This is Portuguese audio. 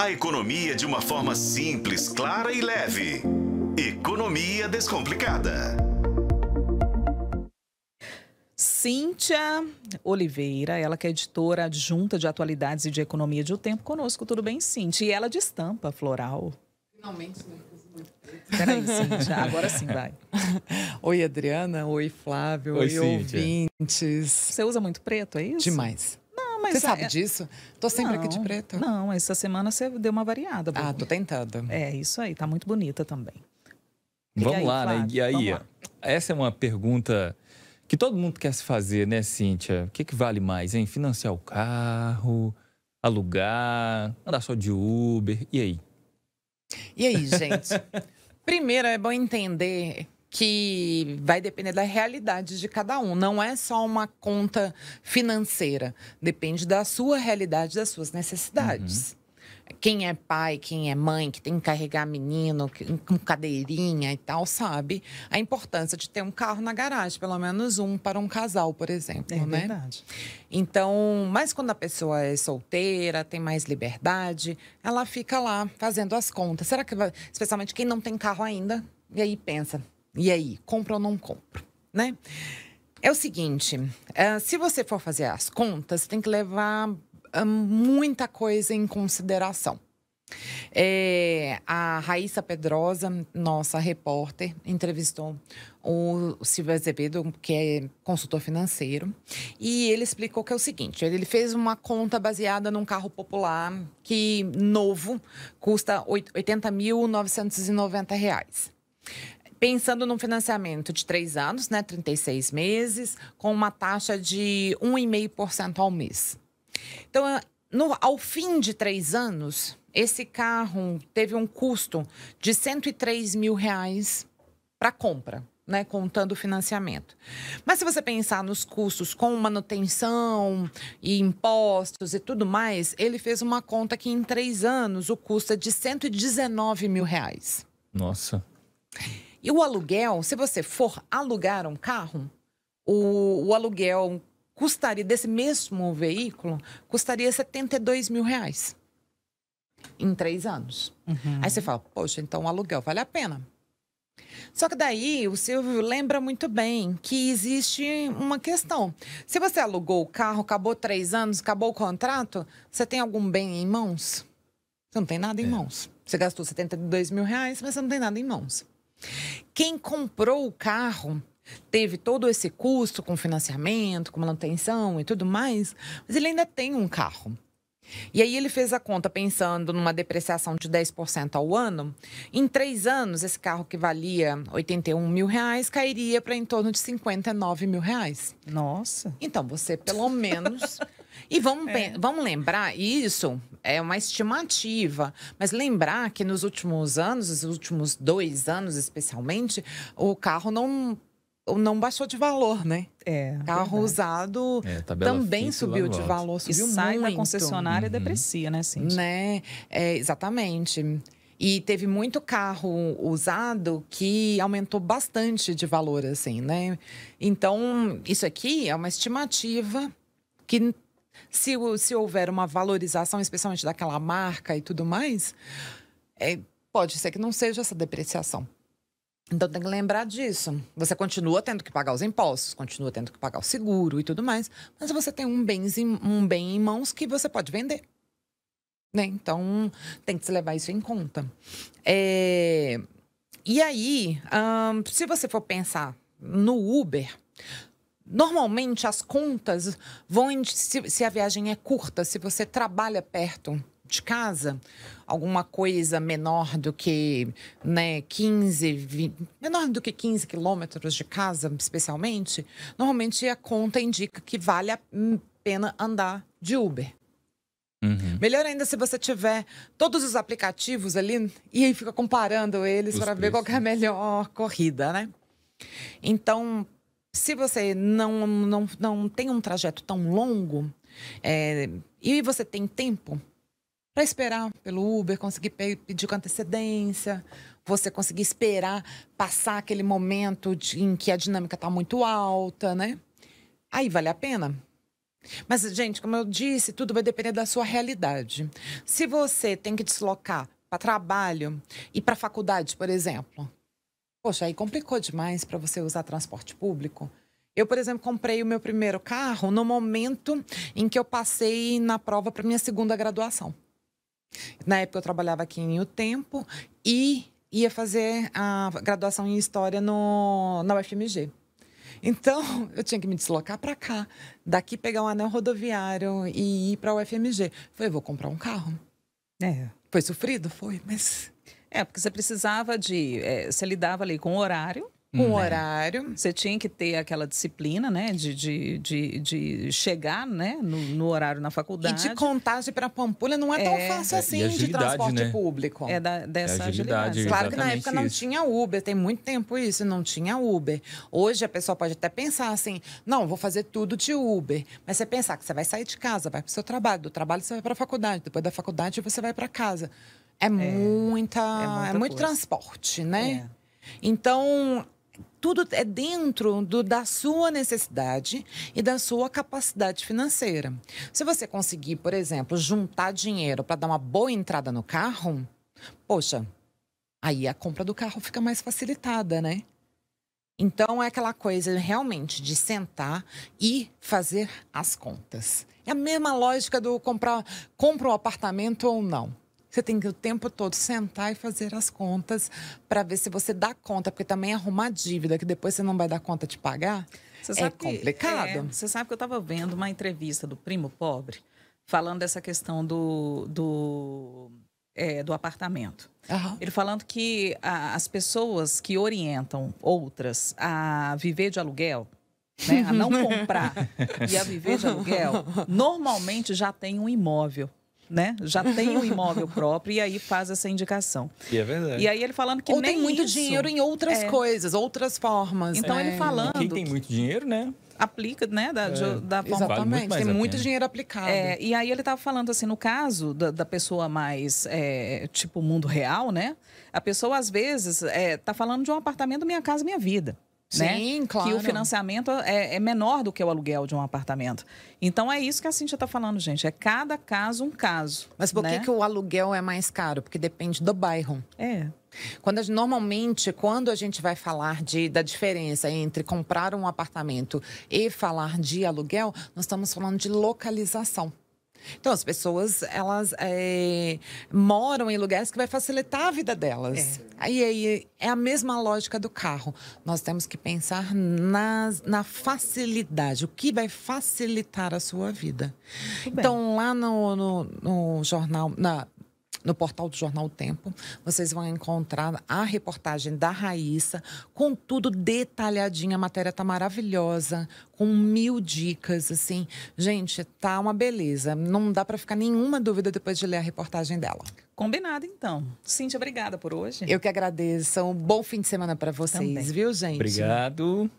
A economia de uma forma simples, clara e leve. Economia Descomplicada. Cíntia Oliveira, ela que é editora adjunta de atualidades e de economia de O Tempo conosco. Tudo bem, Cíntia? E ela de estampa floral. Finalmente, né? Peraí, Cíntia, agora sim vai. Oi, Adriana. Oi, Flávio. Oi, Oi ouvintes. Você usa muito preto, é isso? Demais mas. Você sabe é, é disso? Tô sempre não, aqui de preto. Não, essa semana você deu uma variada. Ah, tô tentando. É, isso aí. Tá muito bonita também. Vamos aí, lá, né? E aí, essa é uma pergunta que todo mundo quer se fazer, né, Cíntia? O que, que vale mais, hein? Financiar o carro, alugar, andar só de Uber, e aí? E aí, gente? Primeiro, é bom entender que vai depender da realidade de cada um. Não é só uma conta financeira. Depende da sua realidade, das suas necessidades. Uhum. Quem é pai, quem é mãe, que tem que carregar menino com cadeirinha e tal, sabe a importância de ter um carro na garagem, pelo menos um para um casal, por exemplo, é né? Verdade. Então, mas quando a pessoa é solteira, tem mais liberdade, ela fica lá fazendo as contas. Será que vai, especialmente quem não tem carro ainda, e aí pensa, e aí, compro ou não compro, né? É o seguinte, eh, se você for fazer as contas, tem que levar eh, muita coisa em consideração. É, a Raíssa Pedrosa, nossa repórter, entrevistou o Silvio Azevedo, que é consultor financeiro, e ele explicou que é o seguinte: ele fez uma conta baseada num carro popular que novo custa R$ 80.990. Pensando num financiamento de três anos, né, 36 meses, com uma taxa de 1,5% ao mês. Então, no, ao fim de três anos, esse carro teve um custo de 103 mil reais para compra. Né, contando o financiamento. Mas se você pensar nos custos com manutenção e impostos e tudo mais, ele fez uma conta que em três anos o custo é de 119 mil reais. Nossa. E o aluguel, se você for alugar um carro, o, o aluguel custaria, desse mesmo veículo, custaria 72 mil reais em três anos. Uhum. Aí você fala, poxa, então o aluguel vale a pena. Só que daí o Silvio lembra muito bem que existe uma questão. Se você alugou o carro, acabou três anos, acabou o contrato, você tem algum bem em mãos? Você não tem nada em é. mãos. Você gastou 72 mil reais, mas você não tem nada em mãos. Quem comprou o carro teve todo esse custo com financiamento, com manutenção e tudo mais, mas ele ainda tem um carro. E aí ele fez a conta pensando numa depreciação de 10% ao ano. Em três anos, esse carro que valia 81 mil reais cairia para em torno de 59 mil reais. Nossa. Então você pelo menos E vamos, é. vamos lembrar, isso é uma estimativa, mas lembrar que nos últimos anos, os últimos dois anos especialmente, o carro não não baixou de valor, né? É. Carro verdade. usado é, também subiu de valor, subiu e sai muito. da concessionária uhum. deprecia, né, Cintia? Né? É, exatamente. E teve muito carro usado que aumentou bastante de valor, assim, né? Então, isso aqui é uma estimativa que se, se houver uma valorização, especialmente daquela marca e tudo mais, é, pode ser que não seja essa depreciação. Então tem que lembrar disso. Você continua tendo que pagar os impostos, continua tendo que pagar o seguro e tudo mais, mas você tem um, bens um bem em mãos que você pode vender. Né? Então tem que se levar isso em conta. É... E aí, se você for pensar no Uber, Normalmente as contas vão em, se, se a viagem é curta, se você trabalha perto de casa, alguma coisa menor do que né, 15, 20, menor do que 15 quilômetros de casa, especialmente, normalmente a conta indica que vale a pena andar de Uber. Uhum. Melhor ainda se você tiver todos os aplicativos ali e aí fica comparando eles para ver qual é a melhor corrida, né? Então, se você não, não, não tem um trajeto tão longo é, e você tem tempo para esperar pelo Uber, conseguir pedir com antecedência, você conseguir esperar passar aquele momento de, em que a dinâmica está muito alta, né? Aí vale a pena. Mas, gente, como eu disse, tudo vai depender da sua realidade. Se você tem que deslocar para trabalho e para faculdade, por exemplo, Poxa, aí complicou demais para você usar transporte público. Eu, por exemplo, comprei o meu primeiro carro no momento em que eu passei na prova para minha segunda graduação. Na época eu trabalhava aqui em O Tempo e ia fazer a graduação em História no, na UFMG. Então, eu tinha que me deslocar para cá, daqui pegar um anel rodoviário e ir para a UFMG. Falei, vou comprar um carro. É. Foi sofrido? Foi, mas é, porque você precisava de. É, você lidava ali com o horário. Com um o né? horário. Você tinha que ter aquela disciplina, né? De, de, de, de chegar né? No, no, horário na faculdade. E de contagem para Pampulha não é, é tão fácil é, assim de transporte né? público. É da, dessa é agilidade. agilidade. É claro que na época isso. não tinha Uber, tem muito tempo isso, não tinha Uber. Hoje a pessoa pode até pensar assim: não, vou fazer tudo de Uber. Mas você pensar que você vai sair de casa, vai para o seu trabalho, do trabalho você vai para a faculdade, depois da faculdade você vai para casa. É, é, muita, é, muita é muito coisa. transporte, né? É. Então, tudo é dentro do, da sua necessidade e da sua capacidade financeira. Se você conseguir, por exemplo, juntar dinheiro para dar uma boa entrada no carro, poxa, aí a compra do carro fica mais facilitada, né? Então é aquela coisa realmente de sentar e fazer as contas. É a mesma lógica do comprar, compra um apartamento ou não. Você tem que o tempo todo sentar e fazer as contas para ver se você dá conta, porque também arrumar dívida que depois você não vai dar conta de pagar é que, complicado. É, você sabe que eu estava vendo uma entrevista do primo pobre falando dessa questão do, do, é, do apartamento. Uhum. Ele falando que a, as pessoas que orientam outras a viver de aluguel, né, a não comprar e a viver de aluguel, normalmente já tem um imóvel né? Já tem o um imóvel próprio e aí faz essa indicação. E é verdade. E aí ele falando que Ou nem tem muito isso... dinheiro em outras é. coisas, outras formas. Então é. ele falando. quem tem muito dinheiro, né? aplica, né? Da, é, de, da forma. Exatamente, muito tem muito dinheiro aplicado. É, e aí ele estava falando assim, no caso da, da pessoa mais, é, tipo, mundo real, né? A pessoa, às vezes, está é, falando de um apartamento Minha Casa Minha Vida. Né? Sim, né? claro. Que o financiamento é, é, menor do que o aluguel de um apartamento. Então é isso que a Cintia está falando, gente. É cada caso um caso. Mas por né? que, que o aluguel é mais caro? Porque depende do bairro. É. Quando gente, normalmente, quando a gente vai falar de, da diferença entre comprar um apartamento e falar de aluguel, nós estamos falando de localização. Então, as pessoas, elas é, moram em lugares que vai facilitar a vida delas. É. Aí, aí é a mesma lógica do carro. Nós temos que pensar nas, na facilidade, o que vai facilitar a sua vida. Então, lá no, no, no jornal, na, no portal do Jornal o Tempo. Vocês vão encontrar a reportagem da Raíssa, com tudo detalhadinho. A matéria tá maravilhosa, com mil dicas, assim. Gente, tá uma beleza. Não dá para ficar nenhuma dúvida depois de ler a reportagem dela. Combinado, então. Cíntia, obrigada por hoje. Eu que agradeço. Um bom fim de semana para vocês, Também. viu, gente? Obrigado.